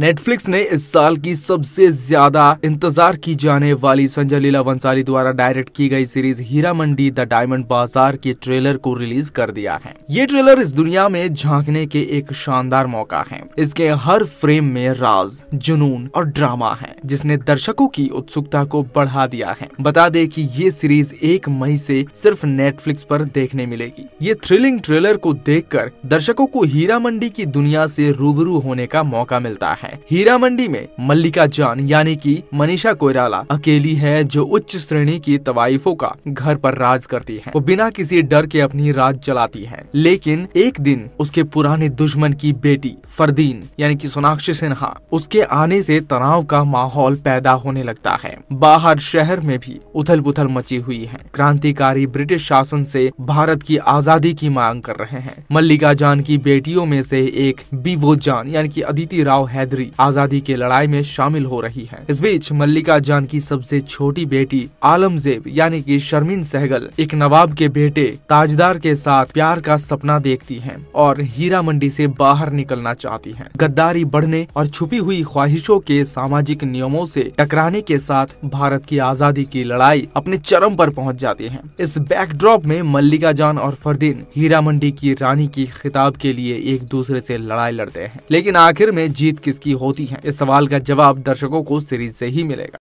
Netflix ने इस साल की सबसे ज्यादा इंतजार की जाने वाली संजय लीला वंसाली द्वारा डायरेक्ट की गई series Heera Mandi the diamond bazaar के ट्रेलर को रिलीज कर दिया है ये ट्रेलर इस दुनिया में झांकने के एक शानदार मौका है इसके हर फ्रेम में राज जुनून और ड्रामा है जिसने दर्शकों की उत्सुकता को बढ़ा दिया है बता दे की ये सीरीज एक मई से सिर्फ नेटफ्लिक्स पर देखने मिलेगी ये थ्रिलिंग ट्रेलर को देखकर दर्शकों को हीरा मंडी की दुनिया से रूबरू होने का मौका मिलता है है हीरा मंडी में मल्लिका जान यानी कि मनीषा कोयराला अकेली है जो उच्च श्रेणी की तवाइफों का घर पर राज करती है वो बिना किसी डर के अपनी राज चलाती है लेकिन एक दिन उसके पुराने दुश्मन की बेटी फरदीन यानी कि सोनाक्षी सिन्हा उसके आने से तनाव का माहौल पैदा होने लगता है बाहर शहर में भी उथल पुथल मची हुई है क्रांतिकारी ब्रिटिश शासन से भारत की आजादी की मांग कर रहे हैं मल्लिका जान की बेटियों में से एक बीवो जान यानी कि अदिति राव हैदरी दूसरी आजादी के लड़ाई में शामिल हो रही है इस बीच मल्लिका जान की सबसे छोटी बेटी आलमजेब यानी कि शर्मिन सहगल एक नवाब के बेटे ताजदार के साथ प्यार का सपना देखती है और हीरा मंडी से बाहर निकलना चाहती है गद्दारी बढ़ने और छुपी हुई ख्वाहिशों के सामाजिक नियमों से टकराने के साथ भारत की आजादी की लड़ाई अपने चरम पर पहुंच जाती है इस बैकड्रॉप में मल्लिका जान और फरदीन हीरा मंडी की रानी की खिताब के लिए एक दूसरे से लड़ाई लड़ते हैं लेकिन आखिर में जीत किसकी की होती हैं इस सवाल का जवाब दर्शकों को सीरीज से ही मिलेगा